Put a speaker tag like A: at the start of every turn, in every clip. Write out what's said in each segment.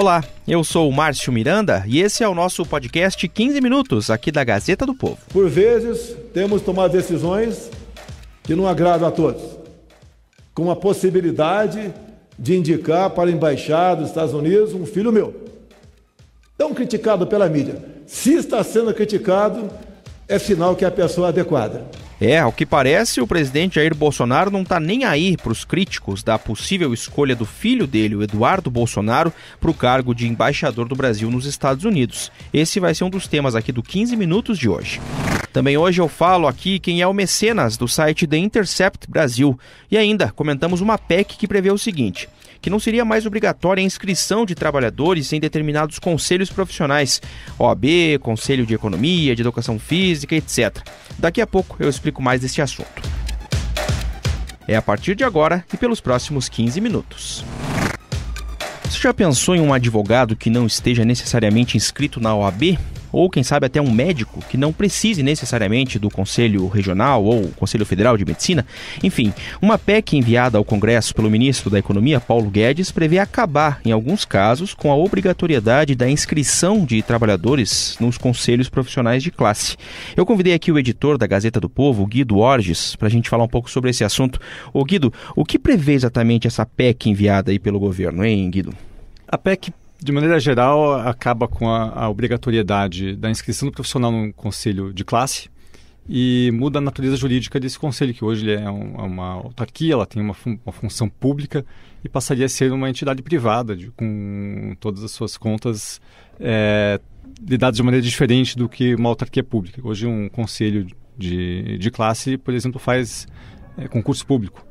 A: Olá, eu sou o Márcio Miranda e esse é o nosso podcast 15 Minutos aqui da Gazeta do Povo.
B: Por vezes, temos tomado decisões que não agradam a todos, com a possibilidade de indicar para a embaixada dos Estados Unidos um filho meu. Tão criticado pela mídia. Se está sendo criticado, é sinal que é a pessoa adequada.
A: É, ao que parece, o presidente Jair Bolsonaro não está nem aí para os críticos da possível escolha do filho dele, o Eduardo Bolsonaro, para o cargo de embaixador do Brasil nos Estados Unidos. Esse vai ser um dos temas aqui do 15 Minutos de hoje. Também hoje eu falo aqui quem é o mecenas do site The Intercept Brasil. E ainda comentamos uma PEC que prevê o seguinte: que não seria mais obrigatória a inscrição de trabalhadores em determinados conselhos profissionais, OAB, Conselho de Economia, de Educação Física, etc. Daqui a pouco eu explico mais desse assunto. É a partir de agora e pelos próximos 15 minutos. Você já pensou em um advogado que não esteja necessariamente inscrito na OAB? ou quem sabe até um médico que não precise necessariamente do Conselho Regional ou Conselho Federal de Medicina. Enfim, uma PEC enviada ao Congresso pelo ministro da Economia, Paulo Guedes, prevê acabar, em alguns casos, com a obrigatoriedade da inscrição de trabalhadores nos conselhos profissionais de classe. Eu convidei aqui o editor da Gazeta do Povo, Guido Orges, para a gente falar um pouco sobre esse assunto. Ô Guido, o que prevê exatamente essa PEC enviada aí pelo governo, hein, Guido?
C: A PEC de maneira geral, acaba com a, a obrigatoriedade da inscrição do profissional num conselho de classe e muda a natureza jurídica desse conselho, que hoje é, um, é uma autarquia, ela tem uma, fun uma, função pública e passaria a ser uma entidade privada, de, com todas as suas contas é, lidadas de maneira diferente do que uma autarquia pública. Hoje, um conselho de, de classe, por exemplo, faz é, concurso público.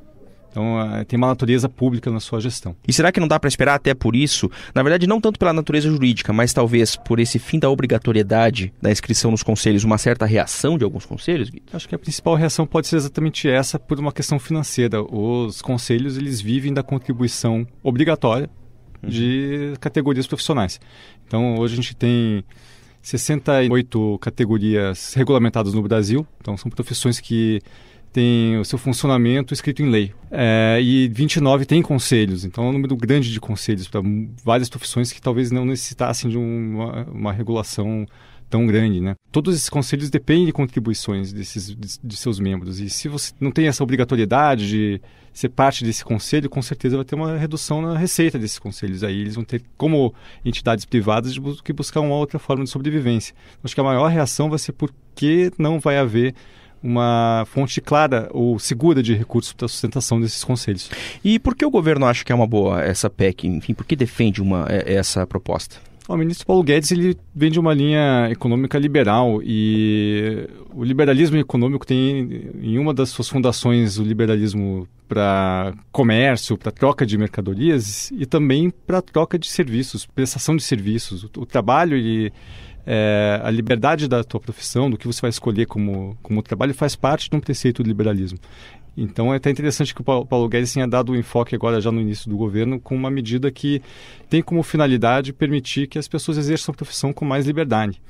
C: Então, ah, tem uma natureza pública na sua
A: gestão. E será que não dá para esperar até por isso? Na verdade, não tanto pela natureza jurídica, mas talvez por esse fim da obrigatoriedade da inscrição nos conselhos, uma certa reação de alguns conselhos? Guido? Acho que a principal
C: reação pode ser exatamente essa por uma questão financeira. Os conselhos eles vivem da contribuição obrigatória uhum. de categorias profissionais. Então, hoje a gente tem 68 categorias regulamentadas no Brasil. Então, são profissões que tem o seu funcionamento escrito em lei. É, e 29 tem conselhos, então é um número grande de conselhos para várias profissões que talvez não necessitassem de uma, uma regulação tão grande, né? Todos esses conselhos dependem de contribuições desses, de, de, seus membros. E se você não tem essa obrigatoriedade de ser parte desse conselho, com certeza vai ter uma redução na receita desses conselhos. Aí eles vão ter, como entidades privadas, de, que buscar uma outra forma de sobrevivência. Acho que a maior reação vai ser por que não vai haver uma
A: fonte clara ou segura de recursos para a sustentação desses conselhos. E por que o governo acha que é uma boa essa PEC? Enfim, por que defende uma, é, essa proposta?
C: O ministro Paulo Guedes ele vem de uma linha econômica liberal e o liberalismo econômico tem em uma das suas fundações o liberalismo para comércio, para troca de mercadorias e também para troca de serviços, prestação de serviços. O, o trabalho ele é, a liberdade da tua profissão, do que você vai escolher como, como trabalho, faz parte de um preceito do liberalismo. Então é até interessante que o Paulo Guedes tenha dado o um enfoque agora já no início do governo com uma medida que tem como finalidade permitir que as pessoas exerçam a profissão com mais liberdade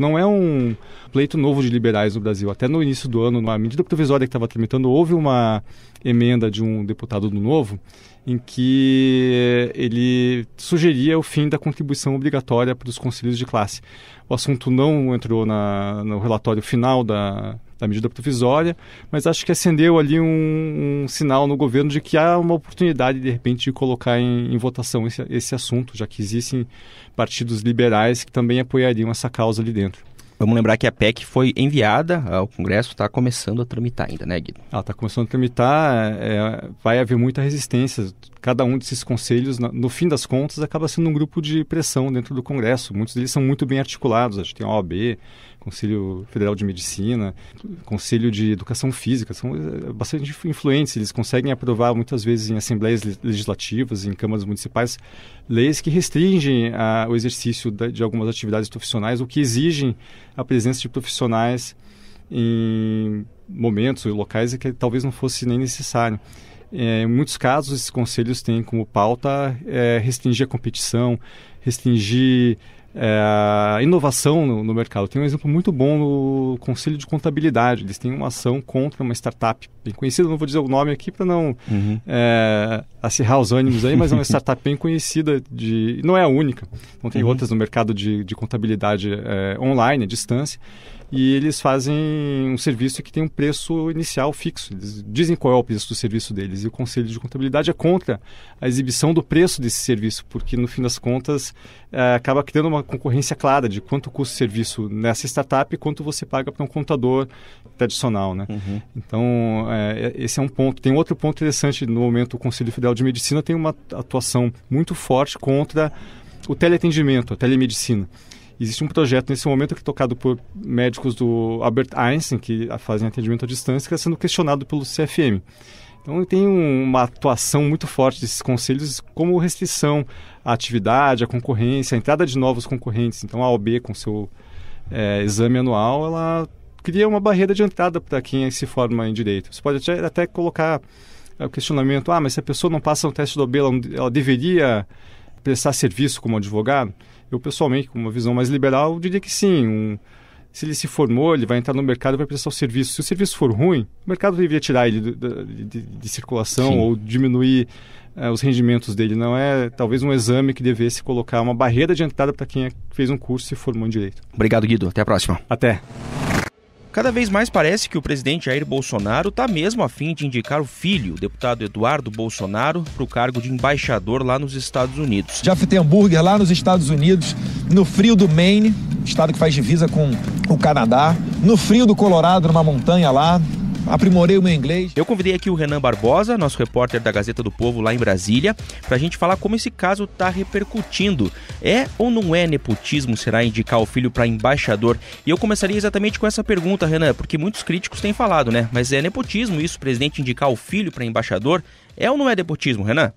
C: não é um pleito novo de liberais no Brasil. Até no início do ano, na medida provisória que estava tramitando, houve uma emenda de um deputado do Novo em que ele sugeria o fim da contribuição obrigatória para os conselhos de classe. O assunto não entrou na, no relatório final da, da medida provisória, mas acho que acendeu ali um, um, sinal no governo de que há uma oportunidade, de repente, de colocar em, em votação esse, esse assunto, já que existem partidos liberais que também apoiariam essa causa ali dentro. Vamos lembrar que a PEC foi enviada ao Congresso, está começando a tramitar ainda, né, Guido? Ela está começando a tramitar, é, vai haver muita resistência. Cada um desses conselhos, no fim das contas, acaba sendo um grupo de pressão dentro do Congresso. Muitos deles são muito bem articulados, a gente tem a OAB, Conselho Federal de Medicina, Conselho de Educação Física, são eh, bastante influentes, eles conseguem aprovar muitas vezes em assembleias legislativas, em câmaras municipais, leis que restringem a, o exercício de algumas atividades profissionais ou que exigem a presença de profissionais em momentos e locais que talvez não fosse nem necessário. É, em muitos casos, esses conselhos têm como pauta é, restringir a competição, restringir é, inovação no, no, mercado. Tem um exemplo muito bom no Conselho de Contabilidade. Eles têm uma ação contra uma startup bem conhecida, não vou dizer o nome aqui para não uhum. é, acirrar os ânimos aí, mas é uma startup bem conhecida, de, não é a única. Então tem uhum. outras no mercado de, de contabilidade é, online, à distância e eles fazem um serviço que tem um preço inicial fixo. Eles dizem qual é o preço do serviço deles. E o Conselho de Contabilidade é contra a exibição do preço desse serviço, porque no fim das contas é, acaba criando uma concorrência clara de quanto custa o serviço nessa startup e quanto você paga para um contador tradicional. Né? Uhum. Então, é, é, esse é um ponto. Tem outro ponto interessante: no momento, o Conselho Federal de Medicina tem uma atuação muito forte contra o teleatendimento, a telemedicina. Existe um projeto nesse momento que é tocado por médicos do Albert Einstein, que fazem atendimento à distância, que está é sendo questionado pelo CFM. Então tem uma atuação muito forte desses conselhos como restrição à atividade, à concorrência, à entrada de novos concorrentes. Então a OB com seu é, exame anual, ela cria uma barreira de entrada para quem se forma em direito. Você pode até, até colocar é, o questionamento, ah, mas se a pessoa não passa o teste da OB, ela, ela deveria prestar serviço como advogado? Eu, pessoalmente, com uma visão mais liberal, diria que sim. Um, se ele se formou, ele vai entrar no mercado e vai prestar o serviço. Se o serviço for ruim, o mercado deveria tirar ele de, de, de circulação Sim. ou diminuir eh, os rendimentos dele. Não é talvez um exame que devesse colocar uma barreira de entrada para quem é, fez um curso e se formou em
A: direito. Obrigado, Guido. Até a próxima. Até. Cada vez mais parece que o presidente Jair Bolsonaro está mesmo a fim de indicar o filho, o deputado Eduardo Bolsonaro, para o cargo de embaixador lá nos Estados Unidos. Jeff Hamburger, lá nos Estados Unidos, no frio do Maine, estado que faz divisa com o Canadá, no frio do Colorado, numa montanha lá, aprimorei o meu inglês. Eu convidei aqui o Renan Barbosa, nosso repórter da Gazeta do Povo lá em Brasília, para a gente falar como esse caso está repercutindo. É ou não é nepotismo, será, indicar o filho para embaixador? E eu começaria exatamente com essa pergunta, Renan, porque muitos críticos têm falado, né? Mas é nepotismo isso, o presidente indicar o filho para embaixador? É ou não é nepotismo, Renan?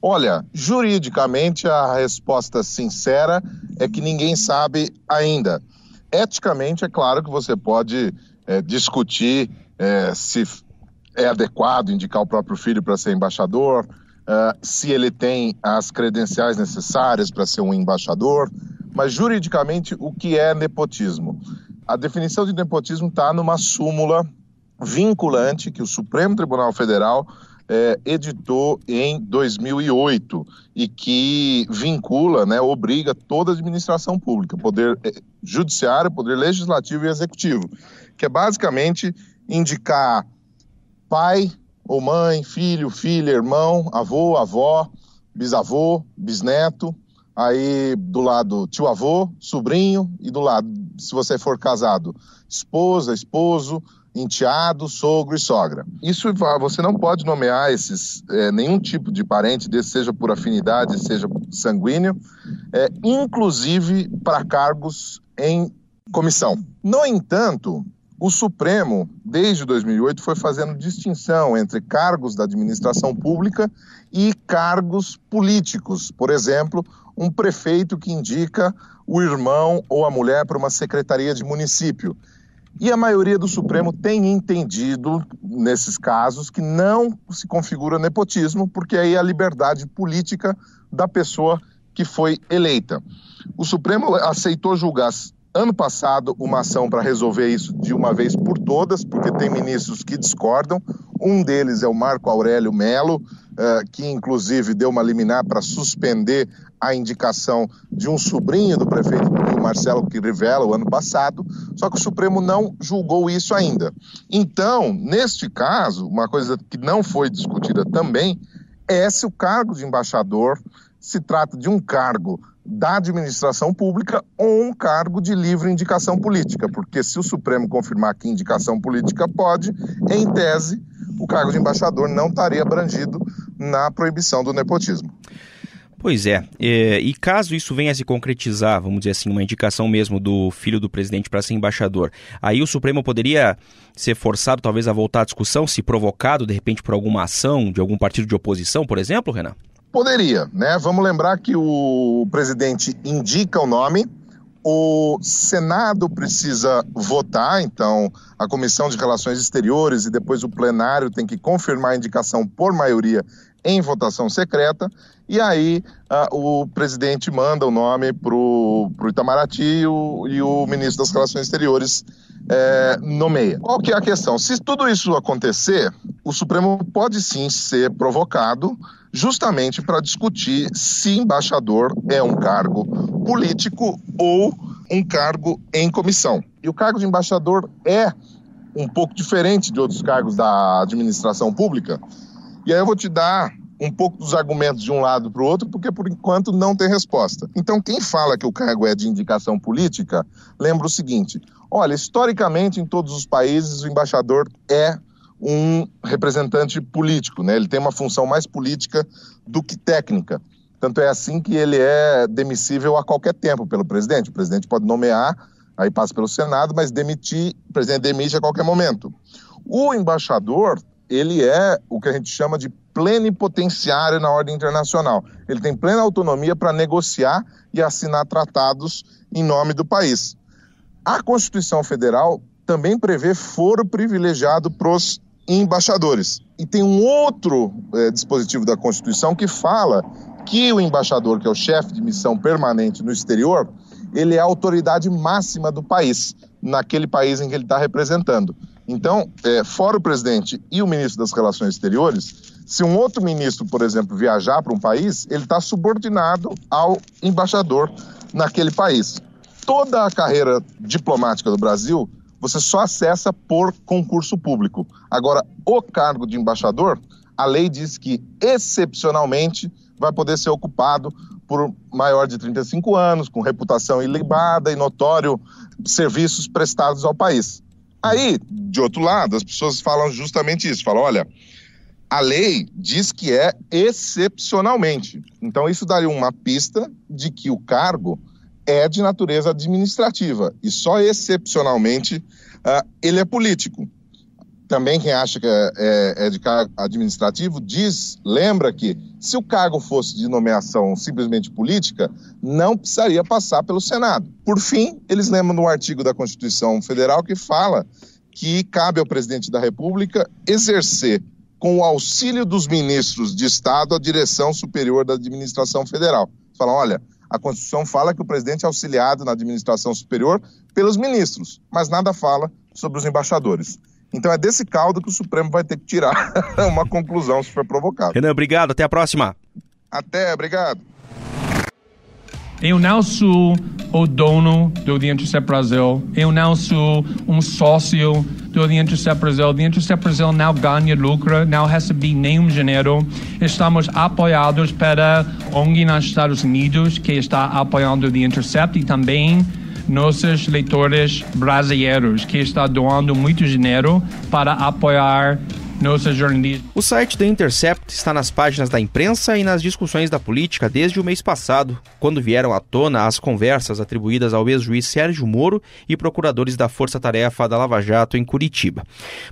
D: Olha, juridicamente a resposta sincera é que ninguém sabe ainda. Eticamente, é claro que você pode é, discutir é, se é adequado indicar o próprio filho para ser embaixador, uh, se ele tem as credenciais necessárias para ser um embaixador, mas juridicamente o que é nepotismo? A definição de nepotismo está numa súmula vinculante que o Supremo Tribunal Federal é, editou em 2008 e que vincula, né, obriga toda a administração pública, poder é, judiciário, poder legislativo e executivo, que é basicamente indicar pai ou mãe, filho, filha, irmão, avô, avó, bisavô, bisneto, aí do lado tio avô, sobrinho e do lado, se você for casado, esposa, esposo, enteado, sogro e sogra. Isso você não pode nomear esses é, nenhum tipo de parente, desse, seja por afinidade, seja sanguíneo, é, inclusive para cargos em comissão. No entanto, o Supremo, desde 2008, foi fazendo distinção entre cargos da administração pública e cargos políticos. Por exemplo, um prefeito que indica o irmão ou a mulher para uma secretaria de município. E a maioria do Supremo tem entendido, nesses casos, que não se configura nepotismo, porque aí é a liberdade política da pessoa que foi eleita. O Supremo aceitou julgar ano passado uma ação para resolver isso de uma vez por todas, porque tem ministros que discordam. Um deles é o Marco Aurélio Melo, eh, que inclusive deu uma liminar para suspender a indicação de um sobrinho do prefeito do Rio, Marcelo revela o ano passado, só que o Supremo não julgou isso ainda. Então, neste caso, uma coisa que não foi discutida também é se o cargo de embaixador se trata de um cargo da administração pública ou um cargo de livre indicação política, porque se o Supremo confirmar que indicação política pode, em tese, o cargo de embaixador não estaria abrangido na proibição do nepotismo.
A: Pois é, é e caso isso venha a se concretizar, vamos dizer assim, uma indicação mesmo do filho do presidente para ser embaixador, aí o Supremo poderia ser forçado talvez a voltar à discussão, se provocado de repente por alguma ação de algum partido de oposição, por exemplo, Renan?
D: Poderia, né? Vamos lembrar que o presidente indica o nome, o Senado precisa votar, então a Comissão de Relações Exteriores e depois o plenário tem que confirmar a indicação por maioria em votação secreta, e aí ah, o presidente manda o nome para o Itamaraty e o, e o, ministro das Relações Exteriores é, nomeia. Qual que é a questão? Se tudo isso acontecer, o Supremo pode sim ser provocado justamente para discutir se embaixador é um cargo político ou um cargo em comissão. E o cargo de embaixador é um pouco diferente de outros cargos da administração pública. E aí eu vou te dar um pouco dos argumentos de um lado para o outro, porque por enquanto não tem resposta. Então, quem fala que o cargo é de indicação política, lembra o seguinte: olha, historicamente em todos os países o embaixador é um representante político, né? Ele tem uma função mais política do que técnica. Tanto é assim que ele é demissível a qualquer tempo pelo presidente. O presidente pode nomear, aí passa pelo Senado, mas demitir, o presidente demite a qualquer momento. O embaixador, ele é o que a gente chama de plenipotenciário na ordem internacional. Ele tem plena autonomia para negociar e assinar tratados em nome do país. A Constituição Federal também prevê foro privilegiado para os embaixadores. E tem um outro é, dispositivo da Constituição que fala que o embaixador, que é o chefe de missão permanente no exterior, ele é a autoridade máxima do país, naquele país em que ele está representando. Então, é, fora o presidente e o ministro das Relações Exteriores, se um outro ministro, por exemplo, viajar para um país, ele está subordinado ao embaixador naquele país. Toda a carreira diplomática do Brasil você só acessa por concurso público. Agora, o cargo de embaixador, a lei diz que, excepcionalmente, vai poder ser ocupado por maior de 35 anos, com reputação ilibada e notório serviços prestados ao país. Aí, de outro lado, as pessoas falam justamente isso: falam, olha, a lei diz que é excepcionalmente. Então, isso daria uma pista de que o cargo é de natureza administrativa e só excepcionalmente uh, ele é político. Também quem acha que é, é, é, de cargo administrativo diz, lembra que se o cargo fosse de nomeação simplesmente política, não precisaria passar pelo Senado. Por fim, eles lembram do artigo da Constituição Federal que fala que cabe ao presidente da República exercer com o auxílio dos ministros de Estado a direção superior da administração federal falam olha, a Constituição fala que o presidente é auxiliado na administração superior pelos ministros, mas nada fala sobre os embaixadores. Então é desse caldo que o Supremo vai ter que tirar uma conclusão se for provocado. Renan, obrigado, até a próxima. Até, obrigado. Eu não sou o dono do The
A: Intercept Brasil. Eu não sou um sócio do The Intercept Brasil. The Intercept Brasil não ganha lucro, não recebe nenhum dinheiro. Estamos apoiados pela ONG nos Estados Unidos, que está apoiando o The Intercept e também nossos leitores brasileiros, que está doando muito dinheiro para apoiar o site The Intercept está nas páginas da imprensa e nas discussões da política desde o mês passado, quando vieram à tona as conversas atribuídas ao ex-juiz Sérgio Moro e procuradores da Força Tarefa da Lava Jato em Curitiba.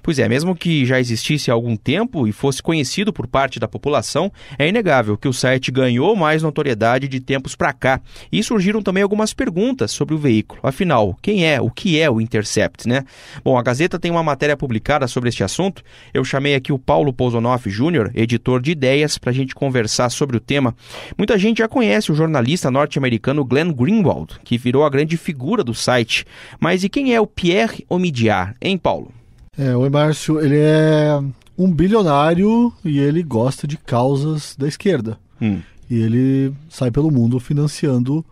A: Pois é, mesmo que já existisse há algum tempo e fosse conhecido por parte da população, é inegável que o site ganhou mais notoriedade de tempos para cá. E surgiram também algumas perguntas sobre o veículo. Afinal, quem é, o que é o Intercept, né? Bom, a Gazeta tem uma matéria publicada sobre este assunto. Eu chamei chamei aqui o Paulo Pousonoff Júnior, editor de ideias, para a gente conversar sobre o tema. Muita gente já conhece o jornalista norte-americano Glenn Greenwald, que virou a grande figura do site. Mas e quem é o Pierre Omidyar, hein, Paulo?
B: É, oi, Márcio. Ele é um bilionário e ele gosta de causas da esquerda. Hum. E ele sai pelo mundo financiando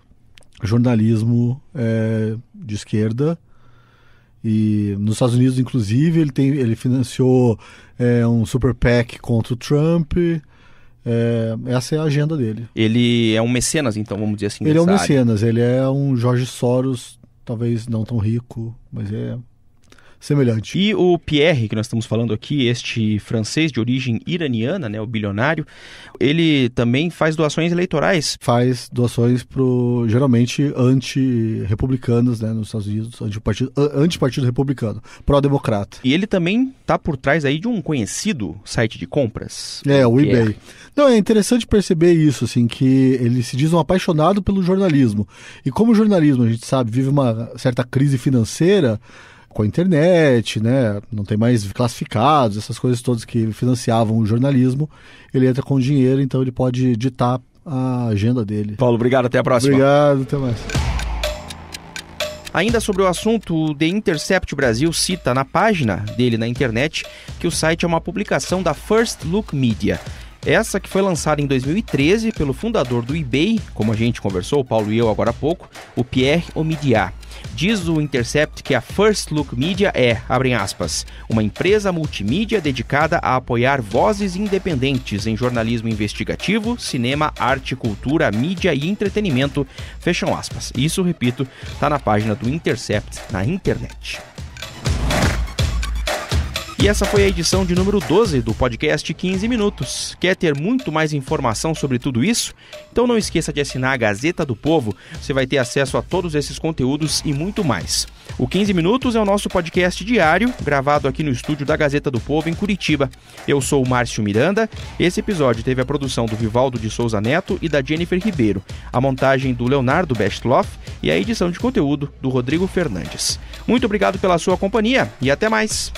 B: jornalismo é, de esquerda e nos Estados Unidos, inclusive, ele, tem, ele financiou é, um super PAC contra o Trump. É, essa é a agenda dele.
A: Ele é um mecenas, então, vamos dizer assim. Ele é um área. mecenas,
B: ele é um Jorge Soros, talvez não tão rico, mas é semelhante. E o Pierre, que nós estamos falando aqui,
A: este francês de origem iraniana, né, o bilionário, ele também faz doações
B: eleitorais. Faz doações pro geralmente anti-republicanos, né, nos Estados Unidos, anti-partido anti -partido republicano, pró-democrata.
A: E ele também está por trás aí de um conhecido site de compras.
B: É, o Pierre. eBay. Não, é interessante perceber isso, assim, que ele se diz um apaixonado pelo jornalismo. E como o jornalismo, a gente sabe, vive uma certa crise financeira, com a internet, né? Não tem mais classificados, essas coisas todas que financiavam o jornalismo. Ele entra com dinheiro, então ele pode ditar a agenda dele. Paulo, obrigado, até a próxima. Obrigado, até mais.
A: Ainda sobre o assunto, o The Intercept Brasil cita na página dele na internet que o site é uma publicação da First Look Media. Essa que foi lançada em 2013 pelo fundador do eBay, como a gente conversou, o Paulo e eu agora há pouco, o Pierre Omidyar. Diz o Intercept que a First Look Media é, abrem aspas, uma empresa multimídia dedicada a apoiar vozes independentes em jornalismo investigativo, cinema, arte, cultura, mídia e entretenimento, fecham aspas. Isso, repito, está na página do Intercept na internet. E essa foi a edição de número 12 do podcast 15 Minutos. Quer ter muito mais informação sobre tudo isso? Então não esqueça de assinar a Gazeta do Povo, você vai ter acesso a todos esses conteúdos e muito mais. O 15 Minutos é o nosso podcast diário, gravado aqui no estúdio da Gazeta do Povo, em Curitiba. Eu sou o Márcio Miranda. Esse episódio teve a produção do Vivaldo de Souza Neto e da Jennifer Ribeiro, a montagem do Leonardo Bestloff e a edição de conteúdo do Rodrigo Fernandes. Muito obrigado pela sua companhia e até mais!